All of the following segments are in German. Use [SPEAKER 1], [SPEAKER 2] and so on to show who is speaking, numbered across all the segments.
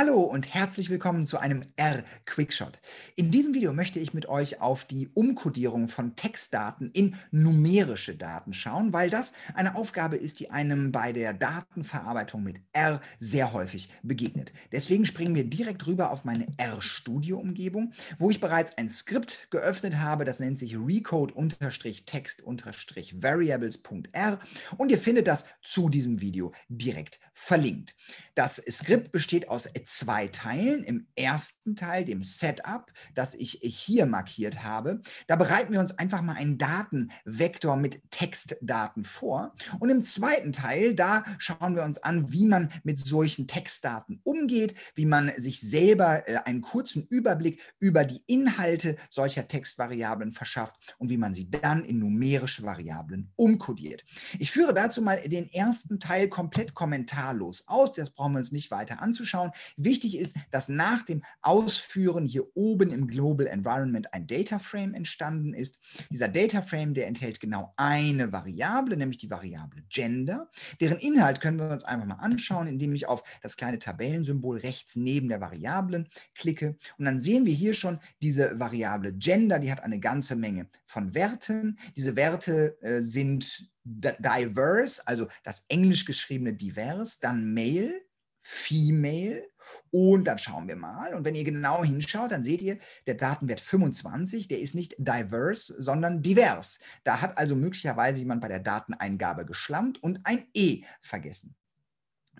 [SPEAKER 1] Hallo und herzlich willkommen zu einem R-Quickshot. In diesem Video möchte ich mit euch auf die Umkodierung von Textdaten in numerische Daten schauen, weil das eine Aufgabe ist, die einem bei der Datenverarbeitung mit R sehr häufig begegnet. Deswegen springen wir direkt rüber auf meine R-Studio-Umgebung, wo ich bereits ein Skript geöffnet habe, das nennt sich recode-text-variables.r und ihr findet das zu diesem Video direkt verlinkt. Das Skript besteht aus zwei Teilen. Im ersten Teil, dem Setup, das ich hier markiert habe, da bereiten wir uns einfach mal einen Datenvektor mit Textdaten vor. Und im zweiten Teil, da schauen wir uns an, wie man mit solchen Textdaten umgeht, wie man sich selber äh, einen kurzen Überblick über die Inhalte solcher Textvariablen verschafft und wie man sie dann in numerische Variablen umkodiert. Ich führe dazu mal den ersten Teil komplett kommentarlos aus. Das brauchen wir uns nicht weiter anzuschauen. Wichtig ist, dass nach dem Ausführen hier oben im Global Environment ein Data Frame entstanden ist. Dieser Data Frame, der enthält genau eine Variable, nämlich die Variable Gender. Deren Inhalt können wir uns einfach mal anschauen, indem ich auf das kleine Tabellensymbol rechts neben der Variablen klicke. Und dann sehen wir hier schon diese Variable Gender, die hat eine ganze Menge von Werten. Diese Werte äh, sind diverse, also das englisch geschriebene divers, dann male, Female. Und dann schauen wir mal. Und wenn ihr genau hinschaut, dann seht ihr, der Datenwert 25, der ist nicht diverse, sondern divers. Da hat also möglicherweise jemand bei der Dateneingabe geschlampt und ein E vergessen.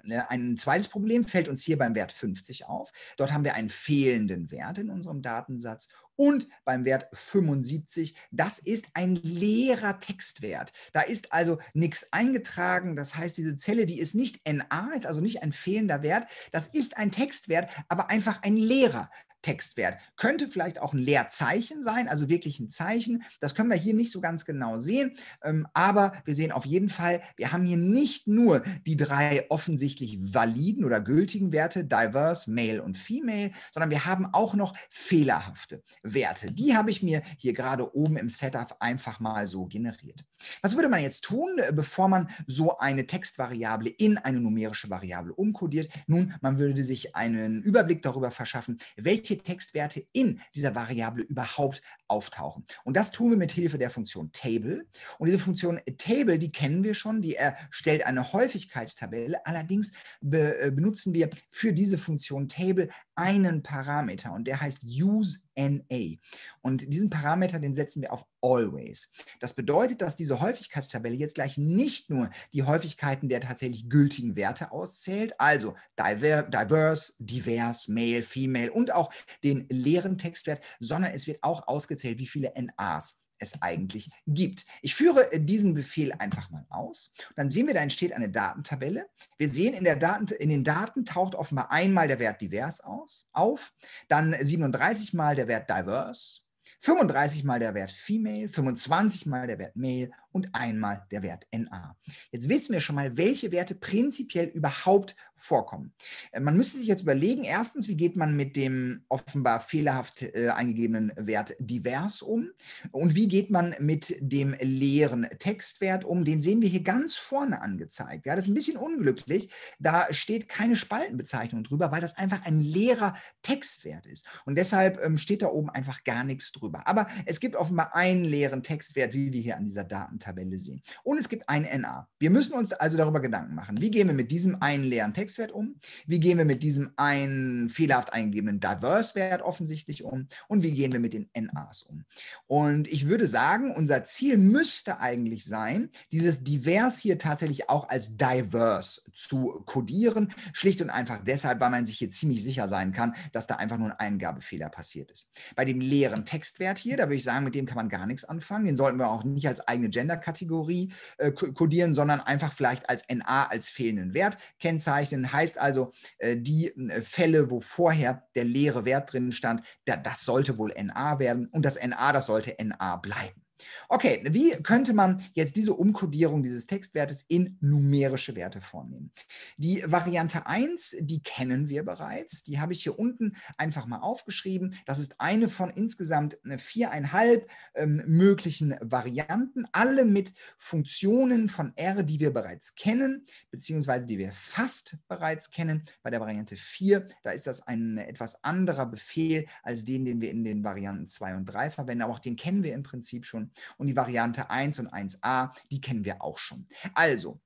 [SPEAKER 1] Ne, ein zweites Problem fällt uns hier beim Wert 50 auf. Dort haben wir einen fehlenden Wert in unserem Datensatz und beim Wert 75. Das ist ein leerer Textwert. Da ist also nichts eingetragen. Das heißt, diese Zelle, die ist nicht NA, ist also nicht ein fehlender Wert. Das ist ein Textwert, aber einfach ein leerer. Textwert. Könnte vielleicht auch ein Leerzeichen sein, also wirklich ein Zeichen. Das können wir hier nicht so ganz genau sehen, ähm, aber wir sehen auf jeden Fall, wir haben hier nicht nur die drei offensichtlich validen oder gültigen Werte, diverse, male und female, sondern wir haben auch noch fehlerhafte Werte. Die habe ich mir hier gerade oben im Setup einfach mal so generiert. Was würde man jetzt tun, äh, bevor man so eine Textvariable in eine numerische Variable umkodiert? Nun, man würde sich einen Überblick darüber verschaffen, welche welche Textwerte in dieser Variable überhaupt auftauchen. Und das tun wir mit Hilfe der Funktion Table. Und diese Funktion Table, die kennen wir schon, die erstellt eine Häufigkeitstabelle. Allerdings be äh, benutzen wir für diese Funktion Table einen Parameter und der heißt useNA. Und diesen Parameter, den setzen wir auf always. Das bedeutet, dass diese Häufigkeitstabelle jetzt gleich nicht nur die Häufigkeiten der tatsächlich gültigen Werte auszählt, also diverse, divers, male, female und auch den leeren Textwert, sondern es wird auch ausgezählt, aufgezählt, wie viele NAs es eigentlich gibt. Ich führe äh, diesen Befehl einfach mal aus. Dann sehen wir, da entsteht eine Datentabelle. Wir sehen, in, Daten, in den Daten taucht offenbar einmal der Wert divers aus, auf, dann 37 mal der Wert diverse, 35 mal der Wert female, 25 mal der Wert male und einmal der Wert NA. Jetzt wissen wir schon mal, welche Werte prinzipiell überhaupt vorkommen. Äh, man müsste sich jetzt überlegen, erstens, wie geht man mit dem offenbar fehlerhaft äh, eingegebenen Wert divers um und wie geht man mit dem leeren Textwert um. Den sehen wir hier ganz vorne angezeigt. Ja, das ist ein bisschen unglücklich. Da steht keine Spaltenbezeichnung drüber, weil das einfach ein leerer Textwert ist. Und deshalb ähm, steht da oben einfach gar nichts drüber. Aber es gibt offenbar einen leeren Textwert, wie wir hier an dieser Daten Datentabelle sehen. Und es gibt ein NA. Wir müssen uns also darüber Gedanken machen. Wie gehen wir mit diesem einen leeren Textwert um? Wie gehen wir mit diesem einen fehlerhaft eingegebenen Diverse-Wert offensichtlich um? Und wie gehen wir mit den NAs um? Und ich würde sagen, unser Ziel müsste eigentlich sein, dieses Divers hier tatsächlich auch als Diverse zu codieren. Schlicht und einfach deshalb, weil man sich hier ziemlich sicher sein kann, dass da einfach nur ein Eingabefehler passiert ist. Bei dem leeren Textwert hier, da würde ich sagen, mit dem kann man gar nichts anfangen. Den sollten wir auch nicht als eigene Gender Länderkategorie äh, kodieren, sondern einfach vielleicht als NA, als fehlenden Wert kennzeichnen. Heißt also, äh, die äh, Fälle, wo vorher der leere Wert drin stand, da, das sollte wohl NA werden und das NA, das sollte NA bleiben. Okay, wie könnte man jetzt diese Umkodierung dieses Textwertes in numerische Werte vornehmen? Die Variante 1, die kennen wir bereits. Die habe ich hier unten einfach mal aufgeschrieben. Das ist eine von insgesamt äh, viereinhalb ähm, möglichen Varianten, alle mit Funktionen von R, die wir bereits kennen, beziehungsweise die wir fast bereits kennen. Bei der Variante 4, da ist das ein etwas anderer Befehl als den, den wir in den Varianten 2 und 3 verwenden, aber auch den kennen wir im Prinzip schon und die Variante 1 und 1a, die kennen wir auch schon. Also,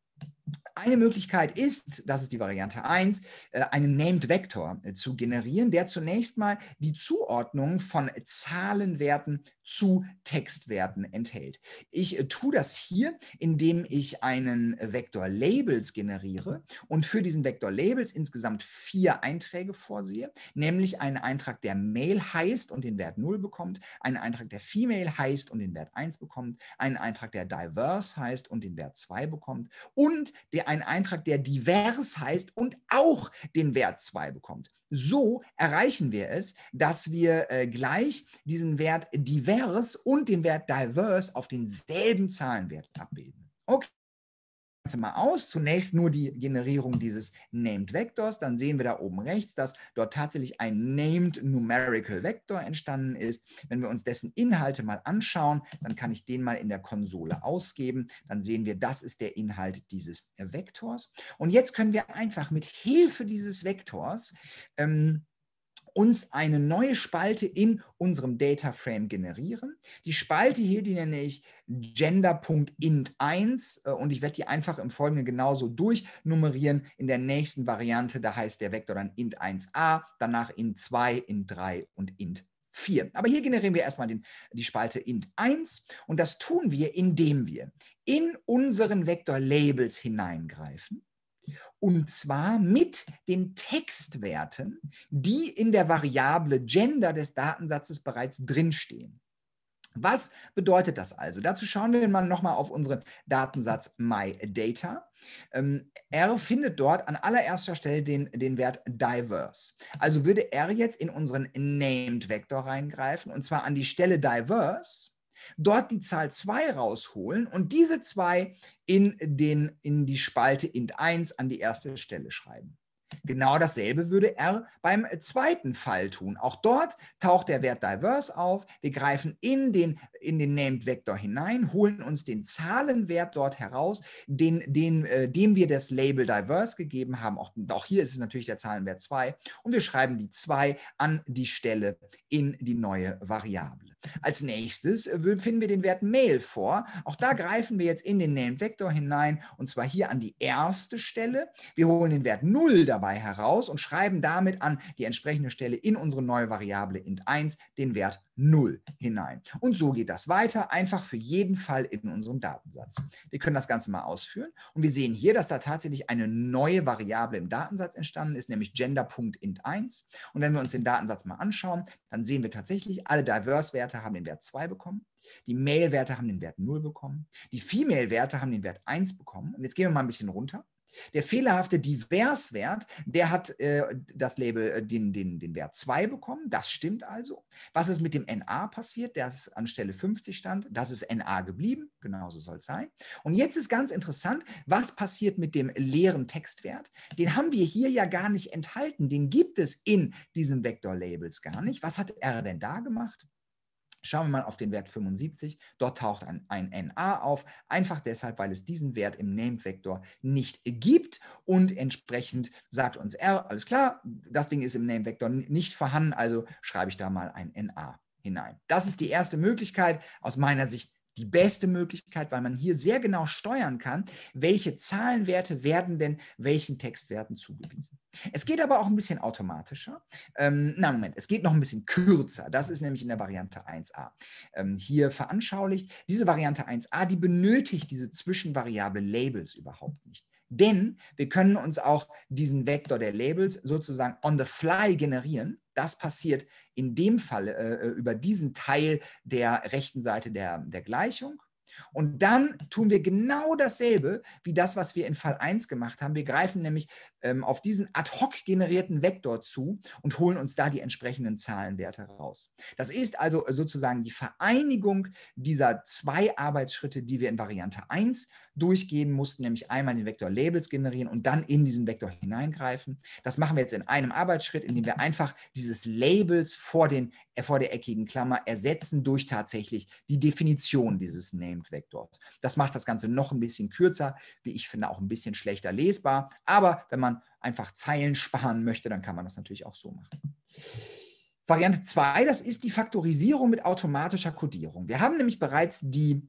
[SPEAKER 1] eine Möglichkeit ist, das ist die Variante 1, äh, einen Named Vector äh, zu generieren, der zunächst mal die Zuordnung von Zahlenwerten zu Textwerten enthält. Ich äh, tue das hier, indem ich einen äh, Vektor Labels generiere und für diesen Vektor Labels insgesamt vier Einträge vorsehe, nämlich einen Eintrag, der Male heißt und den Wert 0 bekommt, einen Eintrag, der Female heißt und den Wert 1 bekommt, einen Eintrag, der Diverse heißt und den Wert 2 bekommt und der, einen Eintrag, der Divers heißt und auch den Wert 2 bekommt. So erreichen wir es, dass wir äh, gleich diesen Wert divers und den Wert diverse auf denselben Zahlenwert abbilden. Okay. Ganze mal aus. Zunächst nur die Generierung dieses Named Vectors. Dann sehen wir da oben rechts, dass dort tatsächlich ein Named Numerical Vector entstanden ist. Wenn wir uns dessen Inhalte mal anschauen, dann kann ich den mal in der Konsole ausgeben. Dann sehen wir, das ist der Inhalt dieses Vektors. Und jetzt können wir einfach mit Hilfe dieses Vektors ähm, uns eine neue Spalte in unserem Data Frame generieren. Die Spalte hier, die nenne ich gender.int1 äh, und ich werde die einfach im Folgenden genauso durchnummerieren. In der nächsten Variante, da heißt der Vektor dann int1a, danach int2, int3 und int 4. Aber hier generieren wir erstmal den, die Spalte int1 und das tun wir, indem wir in unseren Vektor Labels hineingreifen und zwar mit den Textwerten, die in der Variable Gender des Datensatzes bereits drinstehen. Was bedeutet das also? Dazu schauen wir mal nochmal auf unseren Datensatz MyData. Ähm, R findet dort an allererster Stelle den, den Wert Diverse. Also würde R jetzt in unseren Named Vektor reingreifen und zwar an die Stelle Diverse dort die Zahl 2 rausholen und diese 2 in, den, in die Spalte int1 an die erste Stelle schreiben. Genau dasselbe würde R beim zweiten Fall tun. Auch dort taucht der Wert diverse auf. Wir greifen in den, in den Named Vector hinein, holen uns den Zahlenwert dort heraus, den, den, äh, dem wir das Label diverse gegeben haben. Auch, auch hier ist es natürlich der Zahlenwert 2. Und wir schreiben die 2 an die Stelle in die neue Variable. Als nächstes äh, finden wir den Wert Mail vor. Auch da greifen wir jetzt in den Name Vector hinein und zwar hier an die erste Stelle. Wir holen den Wert 0 dabei heraus und schreiben damit an die entsprechende Stelle in unsere neue Variable int1 den Wert 0 hinein. Und so geht das weiter, einfach für jeden Fall in unserem Datensatz. Wir können das Ganze mal ausführen und wir sehen hier, dass da tatsächlich eine neue Variable im Datensatz entstanden ist, nämlich gender.int1. Und wenn wir uns den Datensatz mal anschauen, dann sehen wir tatsächlich, alle Diverse-Werte haben den Wert 2 bekommen. Die Male-Werte haben den Wert 0 bekommen. Die Female-Werte haben den Wert 1 bekommen. Und jetzt gehen wir mal ein bisschen runter der fehlerhafte Diverswert, der hat äh, das Label, äh, den, den, den Wert 2 bekommen. Das stimmt also. Was ist mit dem NA passiert, das anstelle 50 stand? Das ist NA geblieben. Genauso soll es sein. Und jetzt ist ganz interessant, was passiert mit dem leeren Textwert? Den haben wir hier ja gar nicht enthalten. Den gibt es in diesen Vektor-Labels gar nicht. Was hat R denn da gemacht? Schauen wir mal auf den Wert 75. Dort taucht ein, ein NA auf, einfach deshalb, weil es diesen Wert im Named-Vektor nicht gibt und entsprechend sagt uns R, alles klar, das Ding ist im Named-Vektor nicht vorhanden, also schreibe ich da mal ein NA hinein. Das ist die erste Möglichkeit, aus meiner Sicht die beste Möglichkeit, weil man hier sehr genau steuern kann, welche Zahlenwerte werden denn welchen Textwerten zugewiesen. Es geht aber auch ein bisschen automatischer. Ähm, na Moment, es geht noch ein bisschen kürzer. Das ist nämlich in der Variante 1a ähm, hier veranschaulicht. Diese Variante 1a, die benötigt diese Zwischenvariable Labels überhaupt nicht. Denn wir können uns auch diesen Vektor der Labels sozusagen on the fly generieren das passiert in dem Fall äh, äh, über diesen Teil der rechten Seite der, der Gleichung. Und dann tun wir genau dasselbe wie das, was wir in Fall 1 gemacht haben. Wir greifen nämlich ähm, auf diesen ad hoc generierten Vektor zu und holen uns da die entsprechenden Zahlenwerte raus. Das ist also sozusagen die Vereinigung dieser zwei Arbeitsschritte, die wir in Variante 1 durchgehen mussten, nämlich einmal den Vektor Labels generieren und dann in diesen Vektor hineingreifen. Das machen wir jetzt in einem Arbeitsschritt, indem wir einfach dieses Labels vor, den, äh, vor der eckigen Klammer ersetzen durch tatsächlich die Definition dieses Names und weg dort. Das macht das Ganze noch ein bisschen kürzer, wie ich finde, auch ein bisschen schlechter lesbar. Aber wenn man einfach Zeilen sparen möchte, dann kann man das natürlich auch so machen. Variante 2, das ist die Faktorisierung mit automatischer Codierung. Wir haben nämlich bereits die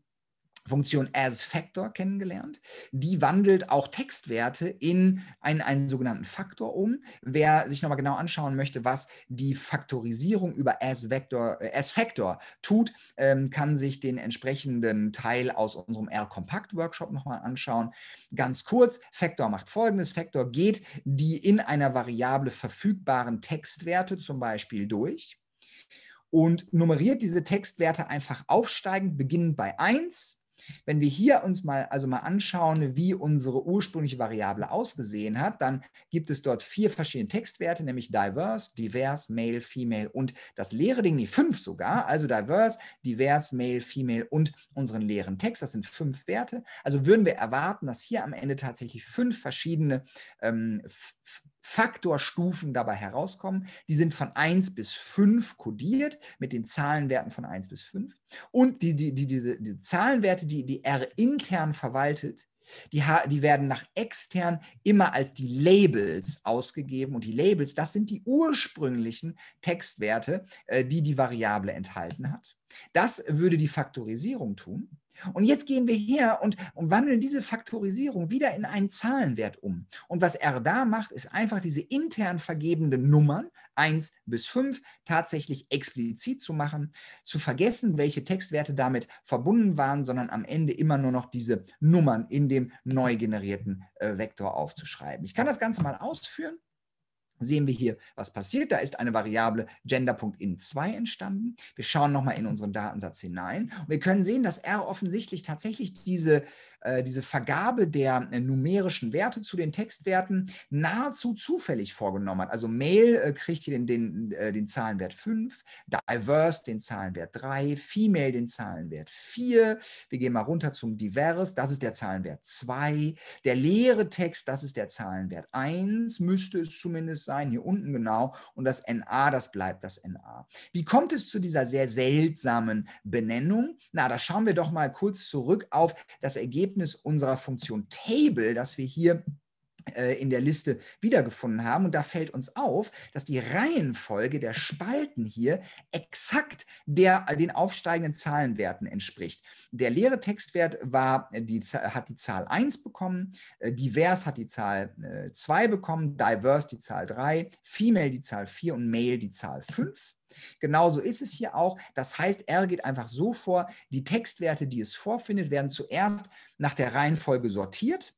[SPEAKER 1] Funktion as Factor kennengelernt. Die wandelt auch Textwerte in einen, einen sogenannten Faktor um. Wer sich nochmal genau anschauen möchte, was die Faktorisierung über as, Vector, äh, as Factor tut, ähm, kann sich den entsprechenden Teil aus unserem R-Kompakt-Workshop nochmal anschauen. Ganz kurz, Factor macht folgendes. Factor geht die in einer Variable verfügbaren Textwerte zum Beispiel durch und nummeriert diese Textwerte einfach aufsteigend, beginnend bei 1 wenn wir hier uns mal also mal anschauen, wie unsere ursprüngliche Variable ausgesehen hat, dann gibt es dort vier verschiedene Textwerte, nämlich diverse, diverse, male, female und das leere Ding, die fünf sogar, also diverse, diverse, male, female und unseren leeren Text. Das sind fünf Werte. Also würden wir erwarten, dass hier am Ende tatsächlich fünf verschiedene ähm, Faktorstufen dabei herauskommen. Die sind von 1 bis 5 kodiert mit den Zahlenwerten von 1 bis 5. Und die, die, die, diese, die Zahlenwerte, die, die R intern verwaltet, die, die, werden nach extern immer als die Labels ausgegeben. Und die Labels, das sind die ursprünglichen Textwerte, äh, die die Variable enthalten hat. Das würde die Faktorisierung tun. Und jetzt gehen wir her und, und, wandeln diese Faktorisierung wieder in einen Zahlenwert um. Und was R da macht, ist einfach diese intern vergebenden Nummern 1 bis 5 tatsächlich explizit zu machen, zu vergessen, welche Textwerte damit verbunden waren, sondern am Ende immer nur noch diese Nummern in dem neu generierten äh, Vektor aufzuschreiben. Ich kann das Ganze mal ausführen sehen wir hier, was passiert. Da ist eine Variable gender.in2 entstanden. Wir schauen nochmal in unseren Datensatz hinein und wir können sehen, dass R offensichtlich tatsächlich diese, äh, diese Vergabe der äh, numerischen Werte zu den Textwerten nahezu zufällig vorgenommen hat. Also Mail äh, kriegt hier den, den, äh, den Zahlenwert 5, Diverse den Zahlenwert 3, Female den Zahlenwert 4. Wir gehen mal runter zum Diverse, das ist der Zahlenwert 2. Der leere Text, das ist der Zahlenwert 1, müsste es zumindest sein sein, hier unten genau. Und das NA, das bleibt das NA. Wie kommt es zu dieser sehr seltsamen Benennung? Na, da schauen wir doch mal kurz zurück auf das Ergebnis unserer Funktion Table, das wir hier äh, in der Liste wiedergefunden haben. Und da fällt uns auf, dass die Reihenfolge der Spalten hier exakt der, äh, den aufsteigenden Zahlenwerten entspricht. Der leere Textwert war, äh, die, hat die Zahl 1 bekommen, divers hat die Zahl 2 bekommen, diverse die Zahl 3, female die Zahl 4 und male die Zahl 5. Genauso ist es hier auch. Das heißt, R geht einfach so vor, die Textwerte, die es vorfindet, werden zuerst nach der Reihenfolge sortiert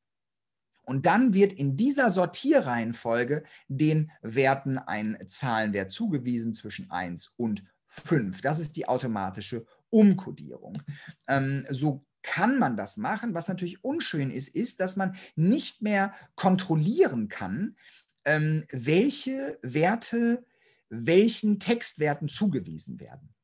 [SPEAKER 1] und dann wird in dieser Sortierreihenfolge den Werten ein Zahlenwert zugewiesen zwischen 1 und 5. Das ist die automatische Umkodierung. Ähm, so kann man das machen. Was natürlich unschön ist, ist, dass man nicht mehr kontrollieren kann, ähm, welche Werte welchen Textwerten zugewiesen werden.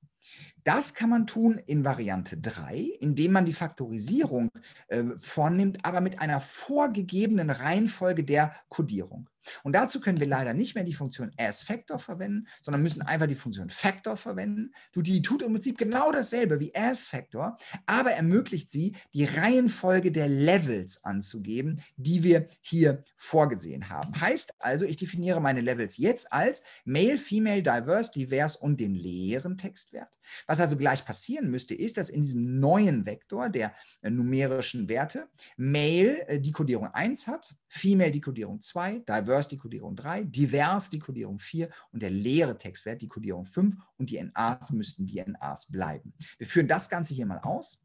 [SPEAKER 1] Das kann man tun in Variante 3, indem man die Faktorisierung äh, vornimmt, aber mit einer vorgegebenen Reihenfolge der Codierung. Und dazu können wir leider nicht mehr die Funktion as-Factor verwenden, sondern müssen einfach die Funktion Factor verwenden. Die tut im Prinzip genau dasselbe wie as-Factor, aber ermöglicht sie, die Reihenfolge der Levels anzugeben, die wir hier vorgesehen haben. Heißt also, ich definiere meine Levels jetzt als Male, Female, Diverse, Divers und den leeren Textwert. Was also gleich passieren müsste, ist, dass in diesem neuen Vektor der äh, numerischen Werte Male äh, die Kodierung 1 hat, Female die Kodierung 2, Diverse Reverse die Kodierung 3, Divers die Kodierung 4 und der leere Textwert die Kodierung 5 und die NAs müssten die NAs bleiben. Wir führen das Ganze hier mal aus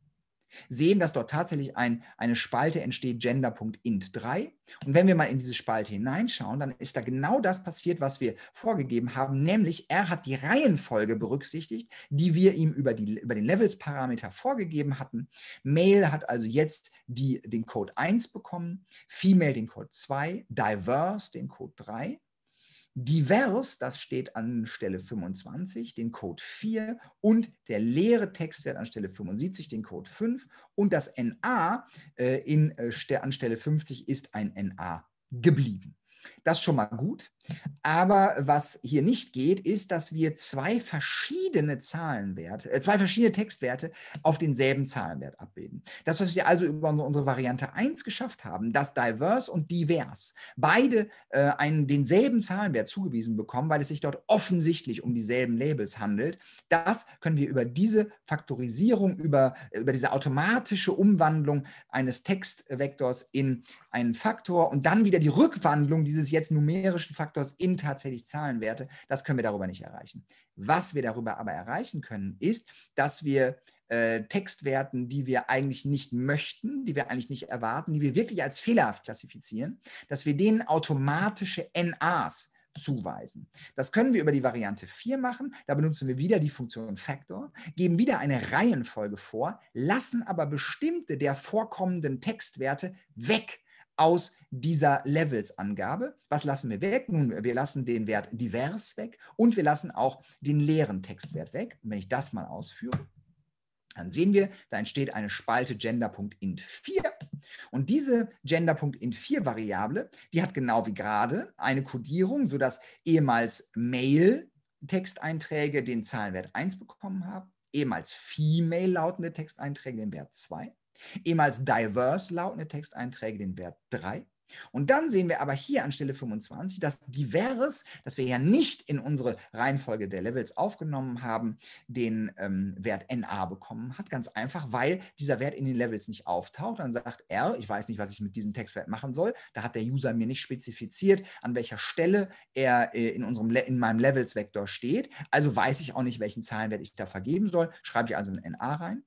[SPEAKER 1] sehen, dass dort tatsächlich ein, eine Spalte entsteht, gender.int3. Und wenn wir mal in diese Spalte hineinschauen, dann ist da genau das passiert, was wir vorgegeben haben, nämlich er hat die Reihenfolge berücksichtigt, die wir ihm über, die, über den Levels-Parameter vorgegeben hatten. Male hat also jetzt die, den Code 1 bekommen, Female den Code 2, Diverse den Code 3. Divers, das steht an Stelle 25, den Code 4 und der leere Textwert an Stelle 75, den Code 5 und das NA äh, in, äh, an Stelle 50 ist ein NA geblieben. Das ist schon mal gut. Aber was hier nicht geht, ist, dass wir zwei verschiedene Zahlenwerte, äh, zwei verschiedene Textwerte auf denselben Zahlenwert abbilden. Das, was wir also über unsere Variante 1 geschafft haben, dass diverse und divers beide äh, einen, denselben Zahlenwert zugewiesen bekommen, weil es sich dort offensichtlich um dieselben Labels handelt, das können wir über diese Faktorisierung, über, über diese automatische Umwandlung eines Textvektors in einen Faktor und dann wieder die Rückwandlung dieses jetzt numerischen Faktors in tatsächlich Zahlenwerte, das können wir darüber nicht erreichen. Was wir darüber aber erreichen können, ist, dass wir äh, Textwerten, die wir eigentlich nicht möchten, die wir eigentlich nicht erwarten, die wir wirklich als fehlerhaft klassifizieren, dass wir denen automatische NAs zuweisen. Das können wir über die Variante 4 machen. Da benutzen wir wieder die Funktion Factor, geben wieder eine Reihenfolge vor, lassen aber bestimmte der vorkommenden Textwerte weg, aus dieser Levelsangabe. Was lassen wir weg? Nun, wir lassen den Wert divers weg und wir lassen auch den leeren Textwert weg. Und wenn ich das mal ausführe, dann sehen wir, da entsteht eine Spalte gender.int4 und diese gender.int4 Variable, die hat genau wie gerade eine Codierung, sodass ehemals Mail Texteinträge den Zahlenwert 1 bekommen haben, ehemals Female lautende Texteinträge den Wert 2 Ehemals diverse lautende Texteinträge den Wert 3. Und dann sehen wir aber hier an Stelle 25, dass divers, das wir ja nicht in unsere Reihenfolge der Levels aufgenommen haben, den ähm, Wert NA bekommen hat. Ganz einfach, weil dieser Wert in den Levels nicht auftaucht. Dann sagt R, ich weiß nicht, was ich mit diesem Textwert machen soll. Da hat der User mir nicht spezifiziert, an welcher Stelle er äh, in, unserem in meinem Levels-Vektor steht. Also weiß ich auch nicht, welchen Zahlenwert ich da vergeben soll. Schreibe ich also ein NA rein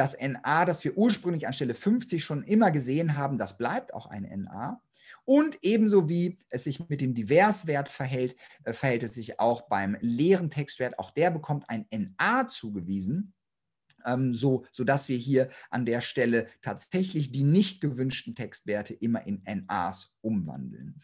[SPEAKER 1] das NA, das wir ursprünglich an Stelle 50 schon immer gesehen haben, das bleibt auch ein NA. Und ebenso wie es sich mit dem Diverswert verhält, äh, verhält es sich auch beim leeren Textwert. Auch der bekommt ein NA zugewiesen, ähm, so, sodass wir hier an der Stelle tatsächlich die nicht gewünschten Textwerte immer in NAs umwandeln.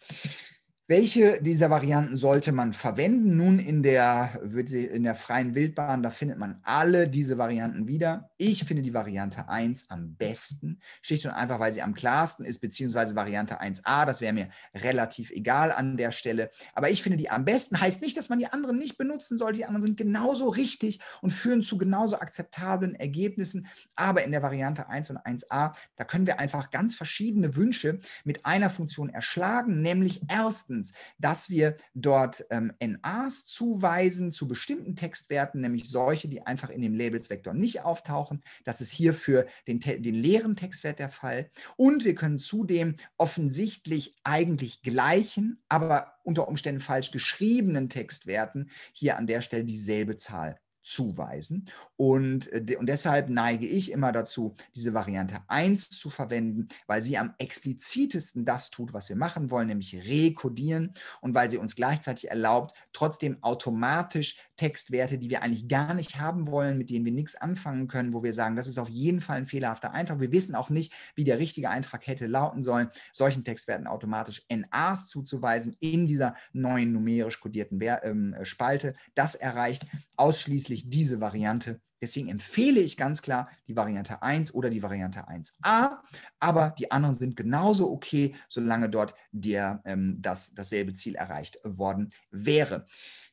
[SPEAKER 1] Welche dieser Varianten sollte man verwenden? Nun, in der, in der freien Wildbahn, da findet man alle diese Varianten wieder. Ich finde die Variante 1 am besten, schlicht und einfach, weil sie am klarsten ist, beziehungsweise Variante 1a, das wäre mir relativ egal an der Stelle. Aber ich finde die am besten, heißt nicht, dass man die anderen nicht benutzen sollte. Die anderen sind genauso richtig und führen zu genauso akzeptablen Ergebnissen. Aber in der Variante 1 und 1a, da können wir einfach ganz verschiedene Wünsche mit einer Funktion erschlagen, nämlich erstens, Erstens, dass wir dort ähm, NAs zuweisen zu bestimmten Textwerten, nämlich solche, die einfach in dem Labelsvektor nicht auftauchen. Das ist hier für den, den leeren Textwert der Fall. Und wir können zudem offensichtlich eigentlich gleichen, aber unter Umständen falsch geschriebenen Textwerten hier an der Stelle dieselbe Zahl zuweisen. Und, äh, und deshalb neige ich immer dazu, diese Variante 1 zu verwenden, weil sie am explizitesten das tut, was wir machen wollen, nämlich rekodieren und weil sie uns gleichzeitig erlaubt, trotzdem automatisch Textwerte, die wir eigentlich gar nicht haben wollen, mit denen wir nichts anfangen können, wo wir sagen, das ist auf jeden Fall ein fehlerhafter Eintrag. Wir wissen auch nicht, wie der richtige Eintrag hätte lauten sollen, solchen Textwerten automatisch NAs zuzuweisen in dieser neuen numerisch kodierten ähm, Spalte. Das erreicht ausschließlich diese Variante Deswegen empfehle ich ganz klar die Variante 1 oder die Variante 1a, aber die anderen sind genauso okay, solange dort der, ähm, das, dasselbe Ziel erreicht worden wäre.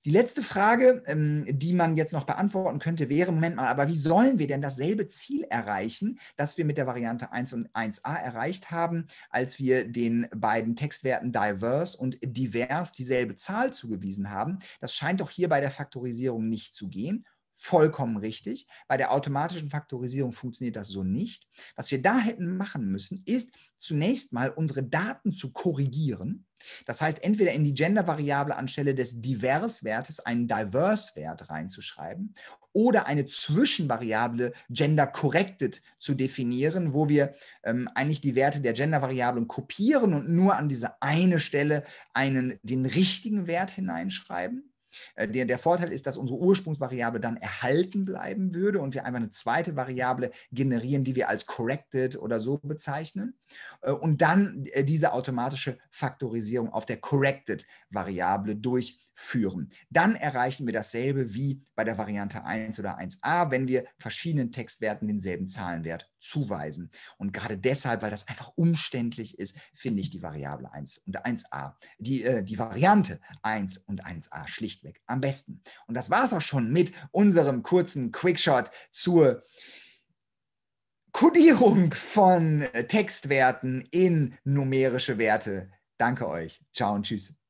[SPEAKER 1] Die letzte Frage, ähm, die man jetzt noch beantworten könnte, wäre, Moment mal, aber wie sollen wir denn dasselbe Ziel erreichen, das wir mit der Variante 1 und 1a erreicht haben, als wir den beiden Textwerten diverse und divers dieselbe Zahl zugewiesen haben? Das scheint doch hier bei der Faktorisierung nicht zu gehen vollkommen richtig. Bei der automatischen Faktorisierung funktioniert das so nicht. Was wir da hätten machen müssen, ist zunächst mal unsere Daten zu korrigieren. Das heißt, entweder in die Gender-Variable anstelle des Divers-Wertes einen Diverse-Wert reinzuschreiben oder eine Zwischenvariable Gender-Corrected zu definieren, wo wir ähm, eigentlich die Werte der Gender-Variablen kopieren und nur an diese eine Stelle einen, den richtigen Wert hineinschreiben äh, der, der Vorteil ist, dass unsere Ursprungsvariable dann erhalten bleiben würde und wir einfach eine zweite Variable generieren, die wir als corrected oder so bezeichnen. Äh, und dann äh, diese automatische Faktorisierung auf der corrected Variable durchführen. Dann erreichen wir dasselbe wie bei der Variante 1 oder 1a, wenn wir verschiedenen Textwerten denselben Zahlenwert zuweisen. Und gerade deshalb, weil das einfach umständlich ist, finde ich die Variable 1 und 1a, die, die Variante 1 und 1a schlicht schlichtweg am besten. Und das war es auch schon mit unserem kurzen Quickshot zur Codierung von Textwerten in numerische Werte. Danke euch. Ciao und tschüss.